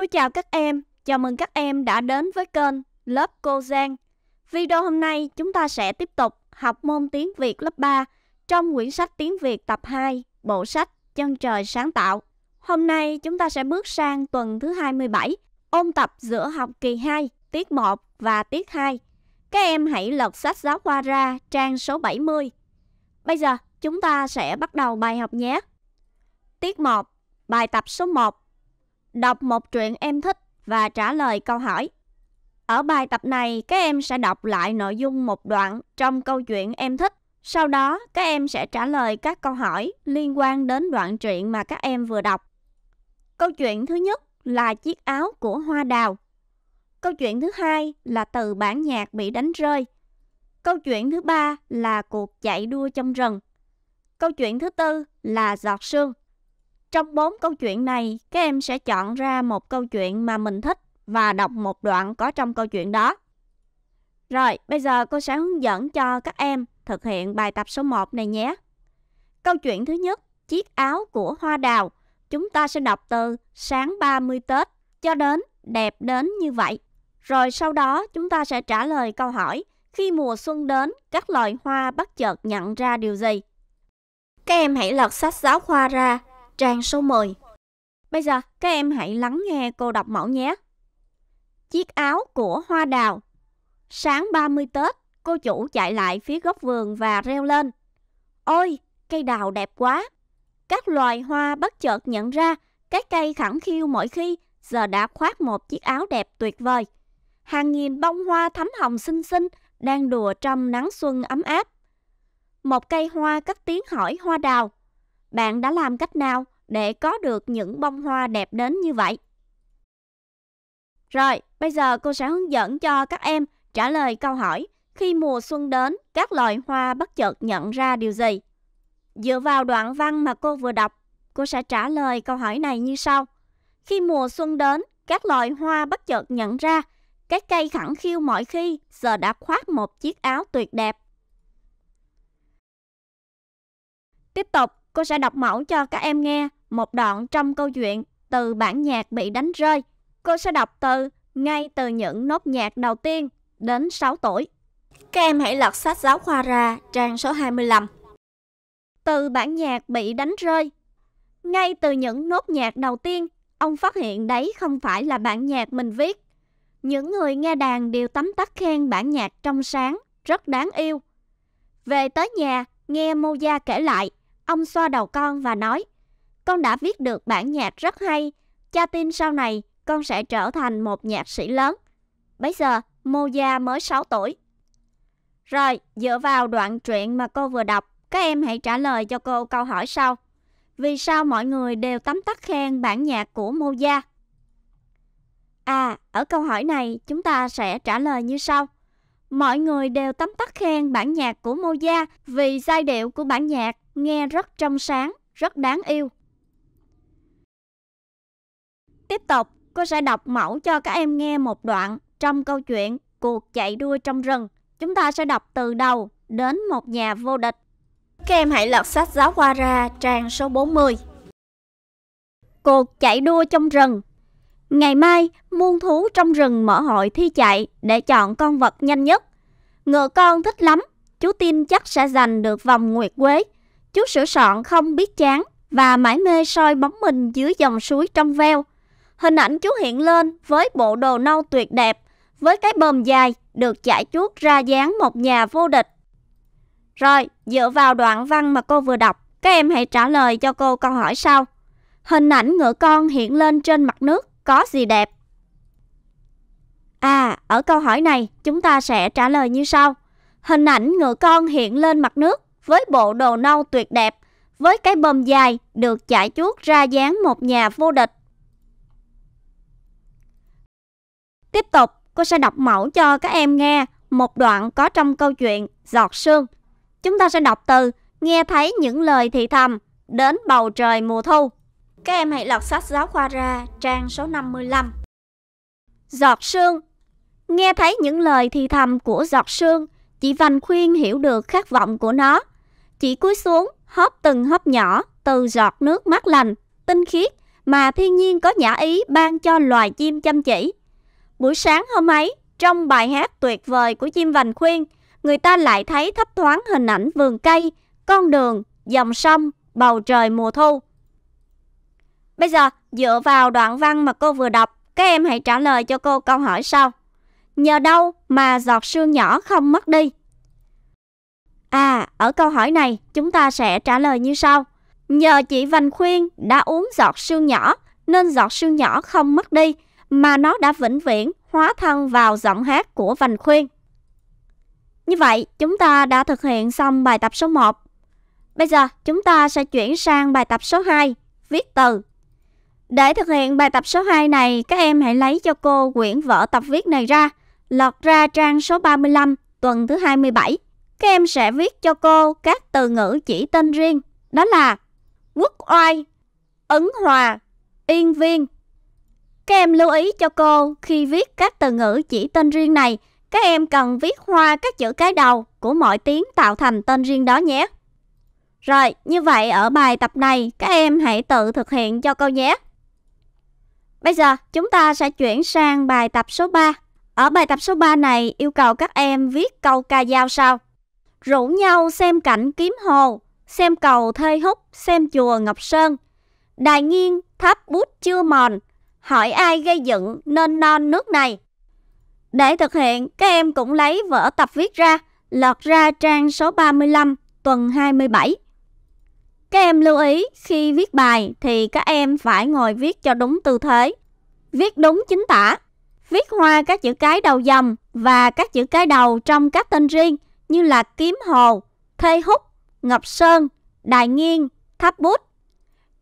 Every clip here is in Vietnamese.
Cô chào các em, chào mừng các em đã đến với kênh Lớp Cô Giang. Video hôm nay chúng ta sẽ tiếp tục học môn tiếng Việt lớp 3 trong quyển sách tiếng Việt tập 2, bộ sách Chân trời sáng tạo. Hôm nay chúng ta sẽ bước sang tuần thứ 27, ôn tập giữa học kỳ 2, tiết 1 và tiết 2. Các em hãy lật sách giáo khoa ra trang số 70. Bây giờ chúng ta sẽ bắt đầu bài học nhé. Tiết 1, bài tập số 1 Đọc một truyện em thích và trả lời câu hỏi. Ở bài tập này, các em sẽ đọc lại nội dung một đoạn trong câu chuyện em thích. Sau đó, các em sẽ trả lời các câu hỏi liên quan đến đoạn truyện mà các em vừa đọc. Câu chuyện thứ nhất là chiếc áo của hoa đào. Câu chuyện thứ hai là từ bản nhạc bị đánh rơi. Câu chuyện thứ ba là cuộc chạy đua trong rừng. Câu chuyện thứ tư là giọt sương. Trong bốn câu chuyện này, các em sẽ chọn ra một câu chuyện mà mình thích và đọc một đoạn có trong câu chuyện đó. Rồi, bây giờ cô sẽ hướng dẫn cho các em thực hiện bài tập số 1 này nhé. Câu chuyện thứ nhất, chiếc áo của hoa đào. Chúng ta sẽ đọc từ sáng 30 Tết cho đến đẹp đến như vậy. Rồi sau đó chúng ta sẽ trả lời câu hỏi khi mùa xuân đến, các loài hoa bất chợt nhận ra điều gì? Các em hãy lật sách giáo khoa ra trang số 10. Bây giờ các em hãy lắng nghe cô đọc mẫu nhé. Chiếc áo của hoa đào. Sáng 30 Tết, cô chủ chạy lại phía góc vườn và reo lên. Ôi, cây đào đẹp quá! Các loài hoa bất chợt nhận ra cái cây khẳng khiu mỗi khi giờ đã khoác một chiếc áo đẹp tuyệt vời. Hàng nghìn bông hoa thắm hồng xinh xinh đang đùa trong nắng xuân ấm áp. Một cây hoa cất tiếng hỏi hoa đào. Bạn đã làm cách nào để có được những bông hoa đẹp đến như vậy? Rồi, bây giờ cô sẽ hướng dẫn cho các em trả lời câu hỏi khi mùa xuân đến, các loài hoa bất chợt nhận ra điều gì? Dựa vào đoạn văn mà cô vừa đọc, cô sẽ trả lời câu hỏi này như sau. Khi mùa xuân đến, các loài hoa bất chợt nhận ra cái cây khẳng khiu mọi khi giờ đã khoác một chiếc áo tuyệt đẹp. Tiếp tục, Cô sẽ đọc mẫu cho các em nghe một đoạn trong câu chuyện từ bản nhạc bị đánh rơi. Cô sẽ đọc từ ngay từ những nốt nhạc đầu tiên đến 6 tuổi. Các em hãy lật sách giáo khoa ra trang số 25. Từ bản nhạc bị đánh rơi. Ngay từ những nốt nhạc đầu tiên, ông phát hiện đấy không phải là bản nhạc mình viết. Những người nghe đàn đều tấm tắc khen bản nhạc trong sáng, rất đáng yêu. Về tới nhà, nghe Moja kể lại, Ông xoa đầu con và nói, con đã viết được bản nhạc rất hay, cha tin sau này con sẽ trở thành một nhạc sĩ lớn. Bây giờ, Moja mới 6 tuổi. Rồi, dựa vào đoạn truyện mà cô vừa đọc, các em hãy trả lời cho cô câu hỏi sau. Vì sao mọi người đều tấm tắc khen bản nhạc của Moja? À, ở câu hỏi này chúng ta sẽ trả lời như sau. Mọi người đều tấm tắc khen bản nhạc của Moja vì giai điệu của bản nhạc nghe rất trong sáng, rất đáng yêu. Tiếp tục, cô sẽ đọc mẫu cho các em nghe một đoạn trong câu chuyện Cuộc chạy đua trong rừng. Chúng ta sẽ đọc từ đầu đến một nhà vô địch. Các em hãy lật sách giáo khoa ra trang số 40. Cuộc chạy đua trong rừng Ngày mai, muôn thú trong rừng mở hội thi chạy để chọn con vật nhanh nhất. Ngựa con thích lắm, chú tin chắc sẽ giành được vòng nguyệt quế Chú sửa soạn không biết chán và mãi mê soi bóng mình dưới dòng suối trong veo. Hình ảnh chú hiện lên với bộ đồ nâu tuyệt đẹp, với cái bờm dài được chải chuốt ra dáng một nhà vô địch. Rồi, dựa vào đoạn văn mà cô vừa đọc, các em hãy trả lời cho cô câu hỏi sau. Hình ảnh ngựa con hiện lên trên mặt nước có gì đẹp? À, ở câu hỏi này chúng ta sẽ trả lời như sau. Hình ảnh ngựa con hiện lên mặt nước với bộ đồ nâu tuyệt đẹp, với cái bơm dài được chải chuốt ra dáng một nhà vô địch. Tiếp tục, cô sẽ đọc mẫu cho các em nghe một đoạn có trong câu chuyện Giọt Sương. Chúng ta sẽ đọc từ Nghe thấy những lời thì thầm đến bầu trời mùa thu. Các em hãy lật sách giáo khoa ra trang số 55. Giọt Sương Nghe thấy những lời thì thầm của Giọt Sương, chị Vành khuyên hiểu được khát vọng của nó. Chỉ cúi xuống, hóp từng hóp nhỏ, từ giọt nước mát lành, tinh khiết mà thiên nhiên có nhã ý ban cho loài chim chăm chỉ. Buổi sáng hôm ấy, trong bài hát tuyệt vời của chim vành khuyên, người ta lại thấy thấp thoáng hình ảnh vườn cây, con đường, dòng sông, bầu trời mùa thu. Bây giờ, dựa vào đoạn văn mà cô vừa đọc, các em hãy trả lời cho cô câu hỏi sau. Nhờ đâu mà giọt sương nhỏ không mất đi? À, ở câu hỏi này chúng ta sẽ trả lời như sau. Nhờ chị Vành khuyên đã uống giọt sương nhỏ nên giọt sương nhỏ không mất đi mà nó đã vĩnh viễn hóa thân vào giọng hát của Vành khuyên. Như vậy, chúng ta đã thực hiện xong bài tập số 1. Bây giờ, chúng ta sẽ chuyển sang bài tập số 2, viết từ. Để thực hiện bài tập số 2 này, các em hãy lấy cho cô quyển vở tập viết này ra, lọt ra trang số 35, tuần thứ 27 các em sẽ viết cho cô các từ ngữ chỉ tên riêng, đó là quốc oai, ứng hòa, yên viên. Các em lưu ý cho cô khi viết các từ ngữ chỉ tên riêng này, các em cần viết hoa các chữ cái đầu của mọi tiếng tạo thành tên riêng đó nhé. Rồi, như vậy ở bài tập này các em hãy tự thực hiện cho cô nhé. Bây giờ chúng ta sẽ chuyển sang bài tập số 3. Ở bài tập số 3 này yêu cầu các em viết câu ca dao sau rủ nhau xem cảnh kiếm hồ, xem cầu Thê Húc, xem chùa Ngọc Sơn. Đài nghiêng tháp bút chưa mòn, hỏi ai gây dựng nên non nước này. Để thực hiện, các em cũng lấy vở tập viết ra, lọt ra trang số 35, tuần 27. Các em lưu ý khi viết bài thì các em phải ngồi viết cho đúng tư thế. Viết đúng chính tả. Viết hoa các chữ cái đầu dòng và các chữ cái đầu trong các tên riêng – như là Kiếm Hồ, Thê Húc, Ngọc Sơn, Đài nghiêng, Tháp Bút.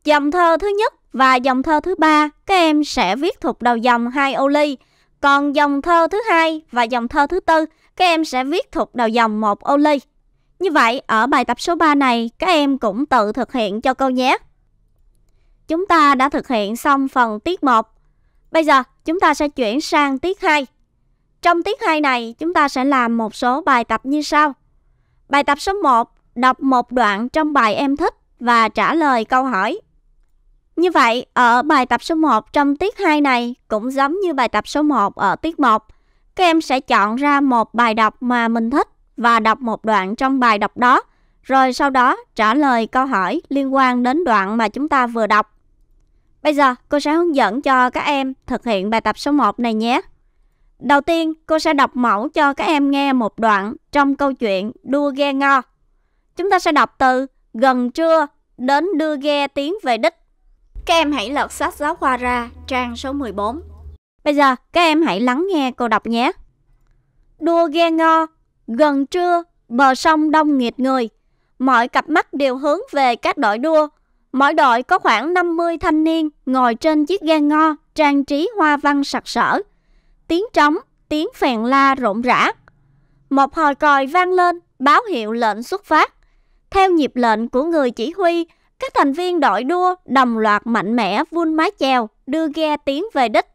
Dòng thơ thứ nhất và dòng thơ thứ ba các em sẽ viết thuộc đầu dòng hai ô ly. Còn dòng thơ thứ hai và dòng thơ thứ tư các em sẽ viết thuộc đầu dòng một ô ly. Như vậy, ở bài tập số 3 này, các em cũng tự thực hiện cho câu nhé. Chúng ta đã thực hiện xong phần tiết 1. Bây giờ, chúng ta sẽ chuyển sang tiết 2. Trong tiết 2 này, chúng ta sẽ làm một số bài tập như sau. Bài tập số 1, đọc một đoạn trong bài em thích và trả lời câu hỏi. Như vậy, ở bài tập số 1 trong tiết 2 này cũng giống như bài tập số 1 ở tiết 1. Các em sẽ chọn ra một bài đọc mà mình thích và đọc một đoạn trong bài đọc đó, rồi sau đó trả lời câu hỏi liên quan đến đoạn mà chúng ta vừa đọc. Bây giờ, cô sẽ hướng dẫn cho các em thực hiện bài tập số 1 này nhé. Đầu tiên, cô sẽ đọc mẫu cho các em nghe một đoạn trong câu chuyện Đua ghe ngò. Chúng ta sẽ đọc từ gần trưa đến đưa ghe tiến về đích. Các em hãy lật sách giáo khoa ra, trang số 14. Bây giờ, các em hãy lắng nghe cô đọc nhé. Đua ghe ngò gần trưa, bờ sông đông nghịt người. Mọi cặp mắt đều hướng về các đội đua. Mỗi đội có khoảng 50 thanh niên ngồi trên chiếc ghe ngò trang trí hoa văn sặc sỡ tiếng trống, tiếng phèn la rộn rã. Một hồi còi vang lên, báo hiệu lệnh xuất phát. Theo nhịp lệnh của người chỉ huy, các thành viên đội đua đồng loạt mạnh mẽ vun mái chèo, đưa ghe tiến về đích.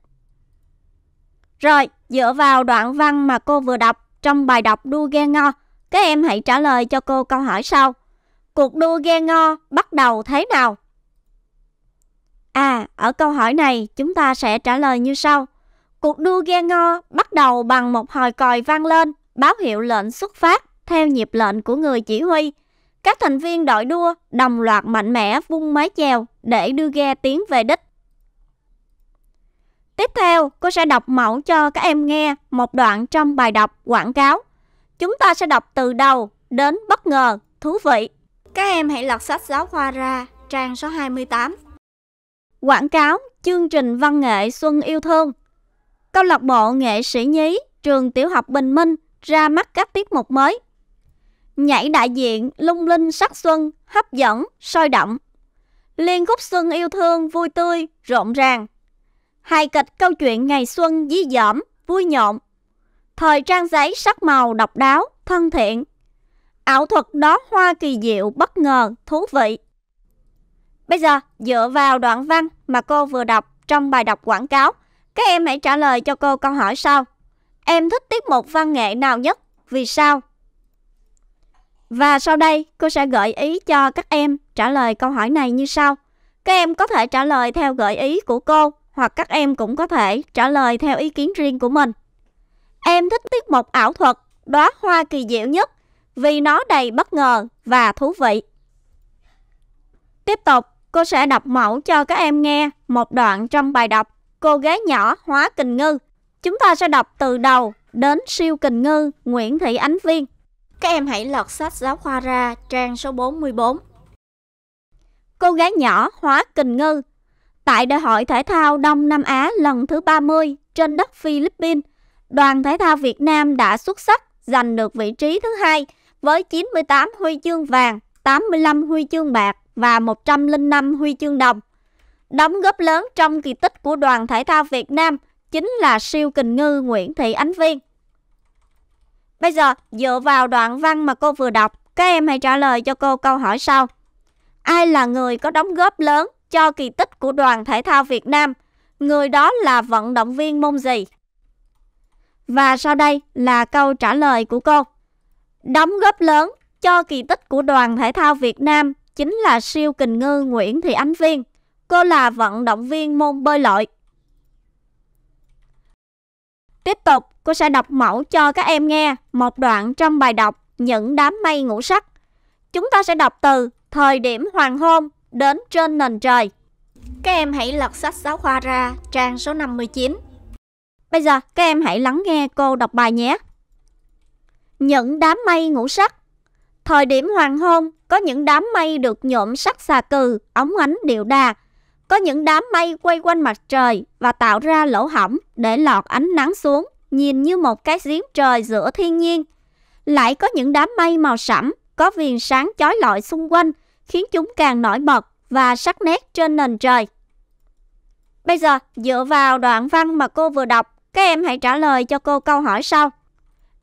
Rồi, dựa vào đoạn văn mà cô vừa đọc trong bài đọc đua ghe ngo, các em hãy trả lời cho cô câu hỏi sau. Cuộc đua ghe ngo bắt đầu thế nào? À, ở câu hỏi này chúng ta sẽ trả lời như sau. Cuộc đua ghe ngo bắt đầu bằng một hồi còi vang lên, báo hiệu lệnh xuất phát theo nhịp lệnh của người chỉ huy. Các thành viên đội đua đồng loạt mạnh mẽ vung mái chèo để đưa ghe tiến về đích. Tiếp theo, cô sẽ đọc mẫu cho các em nghe một đoạn trong bài đọc quảng cáo. Chúng ta sẽ đọc từ đầu đến bất ngờ, thú vị. Các em hãy lật sách giáo khoa ra, trang số 28. Quảng cáo chương trình văn nghệ Xuân yêu thương câu lạc bộ nghệ sĩ nhí trường tiểu học Bình Minh ra mắt các tiết mục mới. Nhảy đại diện lung linh sắc xuân, hấp dẫn, sôi động. Liên khúc xuân yêu thương vui tươi, rộn ràng. Hài kịch câu chuyện ngày xuân dí dỏm, vui nhộn. Thời trang giấy sắc màu độc đáo, thân thiện. Ảo thuật đó hoa kỳ diệu, bất ngờ, thú vị. Bây giờ, dựa vào đoạn văn mà cô vừa đọc trong bài đọc quảng cáo, các em hãy trả lời cho cô câu hỏi sau. Em thích tiết mục văn nghệ nào nhất? Vì sao? Và sau đây, cô sẽ gợi ý cho các em trả lời câu hỏi này như sau. Các em có thể trả lời theo gợi ý của cô hoặc các em cũng có thể trả lời theo ý kiến riêng của mình. Em thích tiết mục ảo thuật đóa hoa kỳ diệu nhất vì nó đầy bất ngờ và thú vị. Tiếp tục, cô sẽ đọc mẫu cho các em nghe một đoạn trong bài đọc. Cô gái nhỏ hóa kình ngư. Chúng ta sẽ đọc từ đầu đến siêu kình ngư Nguyễn Thị Ánh Viên. Các em hãy lật sách giáo khoa ra trang số 44. Cô gái nhỏ hóa kình ngư. Tại đại hội thể thao Đông Nam Á lần thứ 30 trên đất Philippines, đoàn thể thao Việt Nam đã xuất sắc giành được vị trí thứ hai với 98 huy chương vàng, 85 huy chương bạc và 105 huy chương đồng. Đóng góp lớn trong kỳ tích của đoàn thể thao Việt Nam chính là siêu kình ngư Nguyễn Thị Ánh Viên. Bây giờ, dựa vào đoạn văn mà cô vừa đọc, các em hãy trả lời cho cô câu hỏi sau. Ai là người có đóng góp lớn cho kỳ tích của đoàn thể thao Việt Nam? Người đó là vận động viên môn gì? Và sau đây là câu trả lời của cô. Đóng góp lớn cho kỳ tích của đoàn thể thao Việt Nam chính là siêu kình ngư Nguyễn Thị Ánh Viên cô là vận động viên môn bơi lội. Tiếp tục, cô sẽ đọc mẫu cho các em nghe một đoạn trong bài đọc Những đám mây ngũ sắc. Chúng ta sẽ đọc từ thời điểm hoàng hôn đến trên nền trời. Các em hãy lật sách giáo khoa ra, trang số 59. Bây giờ các em hãy lắng nghe cô đọc bài nhé. Những đám mây ngũ sắc Thời điểm hoàng hôn, có những đám mây được nhuộm sắc xà cừ, ống ánh điệu đà, có những đám mây quay quanh mặt trời và tạo ra lỗ hỏng để lọt ánh nắng xuống, nhìn như một cái giếng trời giữa thiên nhiên. Lại có những đám mây màu sẫm có viền sáng chói lọi xung quanh, khiến chúng càng nổi bật và sắc nét trên nền trời. Bây giờ, dựa vào đoạn văn mà cô vừa đọc, các em hãy trả lời cho cô câu hỏi sau.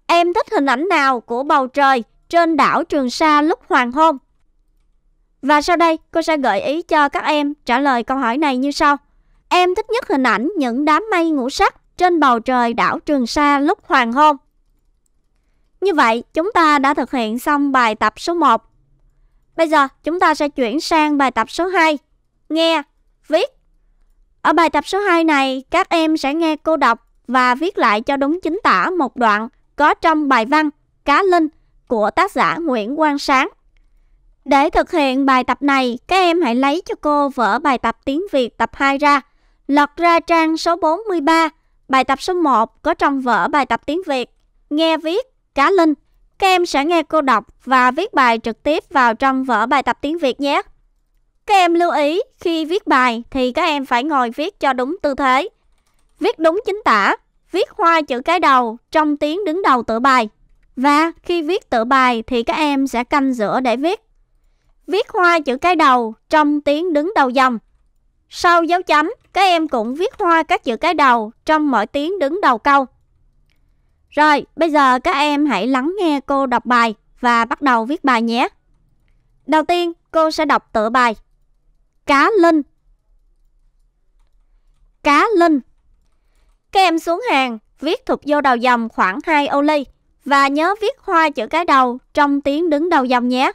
Em thích hình ảnh nào của bầu trời trên đảo Trường Sa lúc hoàng hôn? Và sau đây, cô sẽ gợi ý cho các em trả lời câu hỏi này như sau. Em thích nhất hình ảnh những đám mây ngũ sắc trên bầu trời đảo Trường Sa lúc hoàng hôn. Như vậy, chúng ta đã thực hiện xong bài tập số 1. Bây giờ, chúng ta sẽ chuyển sang bài tập số 2. Nghe, viết. Ở bài tập số 2 này, các em sẽ nghe cô đọc và viết lại cho đúng chính tả một đoạn có trong bài văn Cá Linh của tác giả Nguyễn Quang Sáng. Để thực hiện bài tập này, các em hãy lấy cho cô vở bài tập tiếng Việt tập 2 ra. Lật ra trang số 43, bài tập số 1 có trong vở bài tập tiếng Việt. Nghe viết, cá linh. Các em sẽ nghe cô đọc và viết bài trực tiếp vào trong vở bài tập tiếng Việt nhé. Các em lưu ý khi viết bài thì các em phải ngồi viết cho đúng tư thế. Viết đúng chính tả, viết hoa chữ cái đầu trong tiếng đứng đầu tựa bài. Và khi viết tựa bài thì các em sẽ canh giữa để viết viết hoa chữ cái đầu trong tiếng đứng đầu dòng. Sau dấu chấm, các em cũng viết hoa các chữ cái đầu trong mỗi tiếng đứng đầu câu. Rồi, bây giờ các em hãy lắng nghe cô đọc bài và bắt đầu viết bài nhé. Đầu tiên, cô sẽ đọc tựa bài. Cá linh. Cá linh. Các em xuống hàng, viết thuộc vô đầu dòng khoảng 2 ô ly và nhớ viết hoa chữ cái đầu trong tiếng đứng đầu dòng nhé.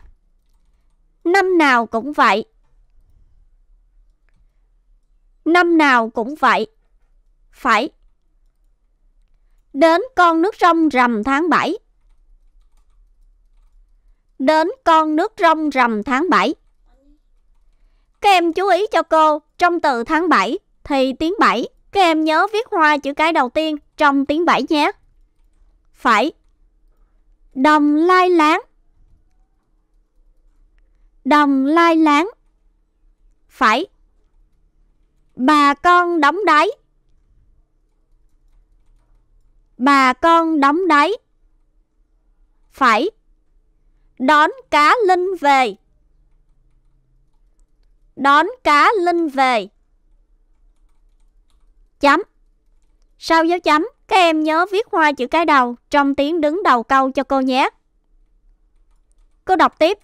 Năm nào cũng vậy. Năm nào cũng vậy. Phải. Đến con nước rong rằm tháng 7. Đến con nước rong rằm tháng 7. Các em chú ý cho cô, trong từ tháng 7 thì tiếng 7. Các em nhớ viết hoa chữ cái đầu tiên trong tiếng 7 nhé. Phải. Đồng lai láng đồng lai láng. Phải. Bà con đóng đáy. Bà con đóng đáy. Phải. Đón cá linh về. Đón cá linh về. Chấm. Sau dấu chấm, các em nhớ viết hoa chữ cái đầu trong tiếng đứng đầu câu cho cô nhé. Cô đọc tiếp.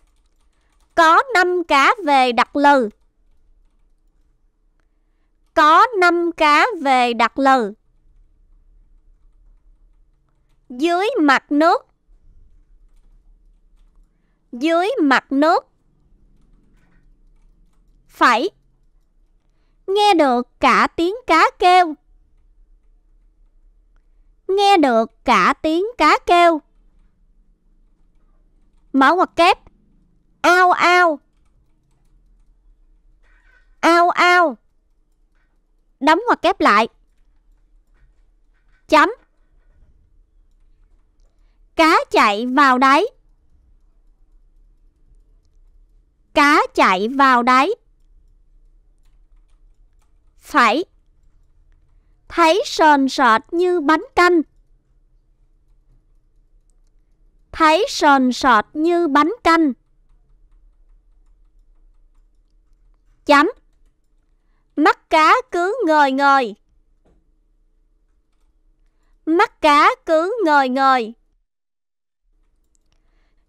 Có năm cá về đặt lừ. Có năm cá về đặt lừ. Dưới mặt nước. Dưới mặt nước. Phải. Nghe được cả tiếng cá kêu. Nghe được cả tiếng cá kêu. Mở ngoặc kép ao ao ao ao đóng hoặc kép lại chấm cá chạy vào đáy cá chạy vào đáy phải thấy sờn sọt như bánh canh thấy sờn sọt như bánh canh chấm. Mắt cá cứ ngời ngời. Mắt cá cứ ngời ngời.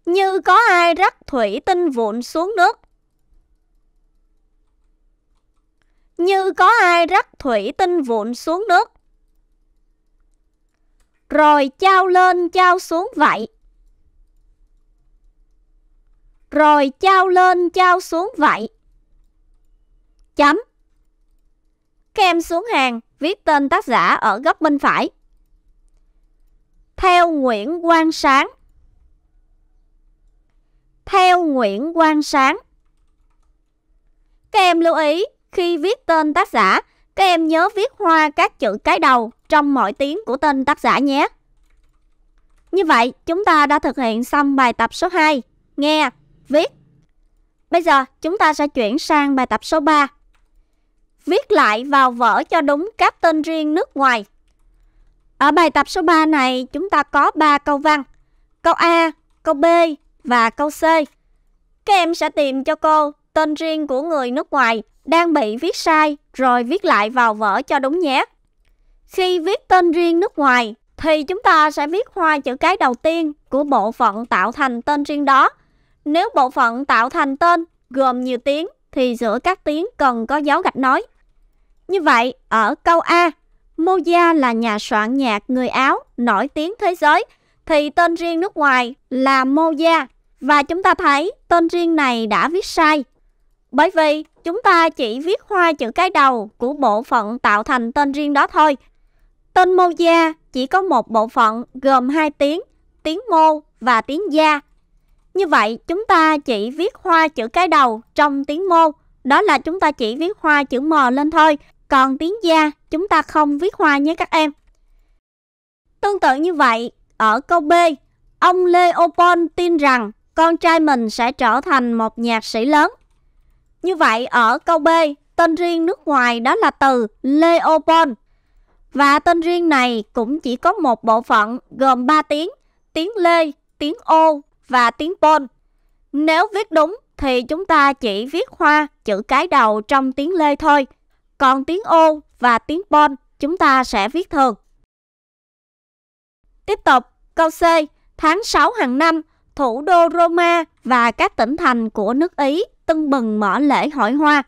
Như có ai rắc thủy tinh vụn xuống nước. Như có ai rắc thủy tinh vụn xuống nước. Rồi trao lên trao xuống vậy. Rồi trao lên trao xuống vậy. Chấm. Các em xuống hàng, viết tên tác giả ở góc bên phải. Theo Nguyễn Quang Sáng. Theo Nguyễn Quang Sáng. Các em lưu ý, khi viết tên tác giả, các em nhớ viết hoa các chữ cái đầu trong mọi tiếng của tên tác giả nhé. Như vậy, chúng ta đã thực hiện xong bài tập số 2, nghe, viết. Bây giờ, chúng ta sẽ chuyển sang bài tập số 3, viết lại vào vở cho đúng các tên riêng nước ngoài. Ở bài tập số 3 này, chúng ta có 3 câu văn. Câu A, câu B và câu C. Các em sẽ tìm cho cô tên riêng của người nước ngoài đang bị viết sai rồi viết lại vào vở cho đúng nhé. Khi viết tên riêng nước ngoài thì chúng ta sẽ viết hoa chữ cái đầu tiên của bộ phận tạo thành tên riêng đó. Nếu bộ phận tạo thành tên gồm nhiều tiếng thì giữa các tiếng cần có dấu gạch nói. Như vậy, ở câu A, Moja là nhà soạn nhạc người Áo nổi tiếng thế giới, thì tên riêng nước ngoài là Moja. Và chúng ta thấy tên riêng này đã viết sai. Bởi vì chúng ta chỉ viết hoa chữ cái đầu của bộ phận tạo thành tên riêng đó thôi. Tên Moja chỉ có một bộ phận gồm hai tiếng, tiếng Mô và tiếng Gia. Như vậy, chúng ta chỉ viết hoa chữ cái đầu trong tiếng Mô đó là chúng ta chỉ viết hoa chữ M lên thôi. Còn tiếng gia chúng ta không viết hoa nhé các em. Tương tự như vậy, ở câu B, ông Leopold tin rằng con trai mình sẽ trở thành một nhạc sĩ lớn. Như vậy ở câu B, tên riêng nước ngoài đó là từ Leopold. Và tên riêng này cũng chỉ có một bộ phận gồm 3 tiếng, tiếng Lê, tiếng Ô và tiếng Pol. Nếu viết đúng thì chúng ta chỉ viết hoa chữ cái đầu trong tiếng Lê thôi. Còn tiếng Ô và tiếng Bon chúng ta sẽ viết thường. Tiếp tục, câu C. Tháng 6 hàng năm, thủ đô Roma và các tỉnh thành của nước Ý tưng bừng mở lễ hội hoa.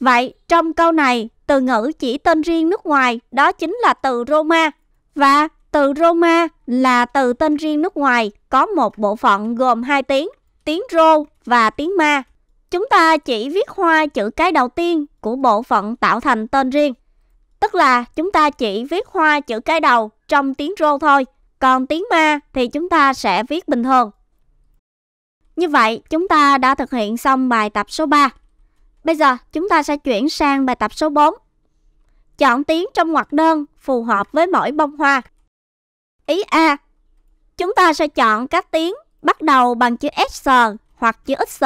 Vậy, trong câu này, từ ngữ chỉ tên riêng nước ngoài đó chính là từ Roma và từ Roma là từ tên riêng nước ngoài có một bộ phận gồm hai tiếng, tiếng Rô và tiếng Ma. Chúng ta chỉ viết hoa chữ cái đầu tiên của bộ phận tạo thành tên riêng. Tức là chúng ta chỉ viết hoa chữ cái đầu trong tiếng rô thôi, còn tiếng Ma thì chúng ta sẽ viết bình thường. Như vậy, chúng ta đã thực hiện xong bài tập số 3. Bây giờ, chúng ta sẽ chuyển sang bài tập số 4. Chọn tiếng trong ngoặc đơn phù hợp với mỗi bông hoa. Ý A. Chúng ta sẽ chọn các tiếng bắt đầu bằng chữ S hoặc chữ X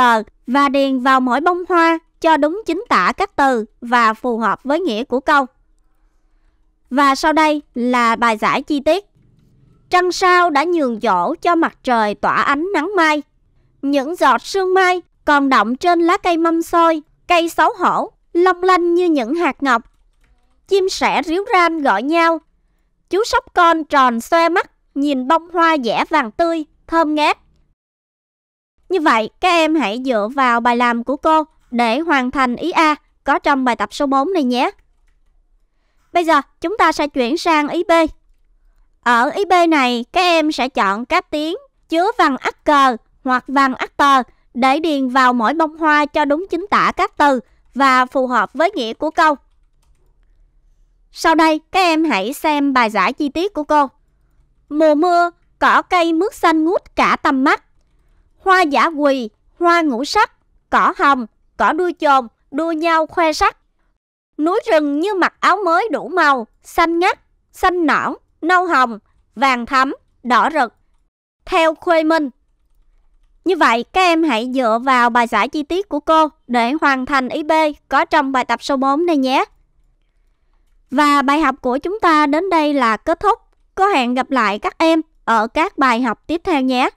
và điền vào mỗi bông hoa cho đúng chính tả các từ và phù hợp với nghĩa của câu. Và sau đây là bài giải chi tiết. Trăng sao đã nhường chỗ cho mặt trời tỏa ánh nắng mai. Những giọt sương mai còn động trên lá cây mâm xôi, cây xấu hổ, long lanh như những hạt ngọc. Chim sẻ ríu ran gọi nhau. Chú sóc con tròn xoe mắt, nhìn bông hoa dẻ vàng tươi, thơm ngát. Như vậy, các em hãy dựa vào bài làm của cô để hoàn thành ý A có trong bài tập số 4 này nhé. Bây giờ, chúng ta sẽ chuyển sang ý B. Ở ý B này, các em sẽ chọn các tiếng chứa văn ắt cờ hoặc văn ắt tờ để điền vào mỗi bông hoa cho đúng chính tả các từ và phù hợp với nghĩa của câu. Sau đây, các em hãy xem bài giải chi tiết của cô. Mùa mưa, cỏ cây mướt xanh ngút cả tầm mắt, hoa giả quỳ, hoa ngũ sắc, cỏ hồng, cỏ đuôi chồn, đua nhau khoe sắc. Núi rừng như mặc áo mới đủ màu, xanh ngắt, xanh nõn, nâu hồng, vàng thắm, đỏ rực. Theo Khuê Minh Như vậy, các em hãy dựa vào bài giải chi tiết của cô để hoàn thành ý B có trong bài tập số 4 này nhé. Và bài học của chúng ta đến đây là kết thúc. Có hẹn gặp lại các em ở các bài học tiếp theo nhé.